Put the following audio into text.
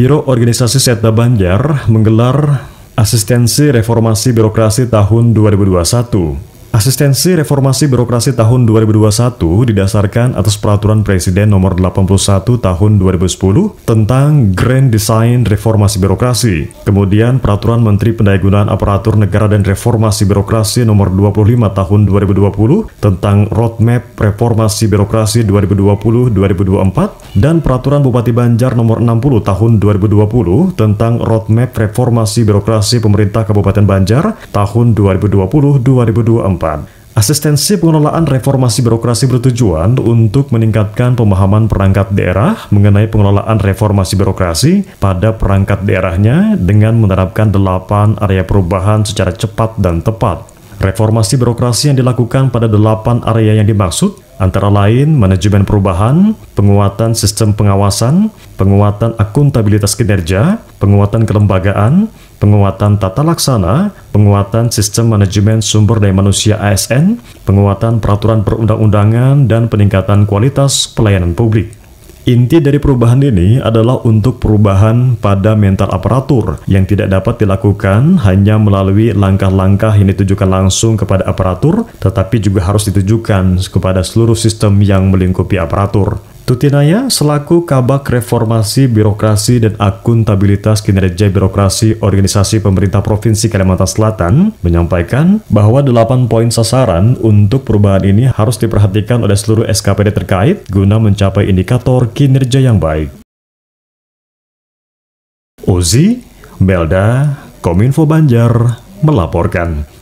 Biro Organisasi Setda Banjar menggelar Asistensi Reformasi Birokrasi tahun 2021 Asistensi Reformasi Birokrasi tahun 2021 didasarkan atas Peraturan Presiden Nomor 81 Tahun 2010 tentang Grand Design Reformasi Birokrasi. Kemudian Peraturan Menteri Pendayagunaan Aparatur Negara dan Reformasi Birokrasi Nomor 25 Tahun 2020 tentang Roadmap Reformasi Birokrasi 2020-2024 dan Peraturan Bupati Banjar Nomor 60 Tahun 2020 tentang Roadmap Reformasi Birokrasi Pemerintah Kabupaten Banjar tahun 2020-2024. 2024. Asistensi pengelolaan reformasi birokrasi bertujuan untuk meningkatkan pemahaman perangkat daerah mengenai pengelolaan reformasi birokrasi pada perangkat daerahnya dengan menerapkan delapan area perubahan secara cepat dan tepat. Reformasi birokrasi yang dilakukan pada delapan area yang dimaksud antara lain manajemen perubahan, penguatan sistem pengawasan, penguatan akuntabilitas kinerja, penguatan kelembagaan, penguatan tata laksana, penguatan sistem manajemen sumber daya manusia ASN, penguatan peraturan perundang-undangan, dan peningkatan kualitas pelayanan publik. Inti dari perubahan ini adalah untuk perubahan pada mental aparatur yang tidak dapat dilakukan hanya melalui langkah-langkah yang ditujukan langsung kepada aparatur, tetapi juga harus ditujukan kepada seluruh sistem yang melingkupi aparatur. Tutinaya selaku Kabak Reformasi Birokrasi dan Akuntabilitas Kinerja Birokrasi Organisasi Pemerintah Provinsi Kalimantan Selatan menyampaikan bahwa 8 poin sasaran untuk perubahan ini harus diperhatikan oleh seluruh SKPD terkait guna mencapai indikator kinerja yang baik. Ozi, Melda, Kominfo Banjar melaporkan.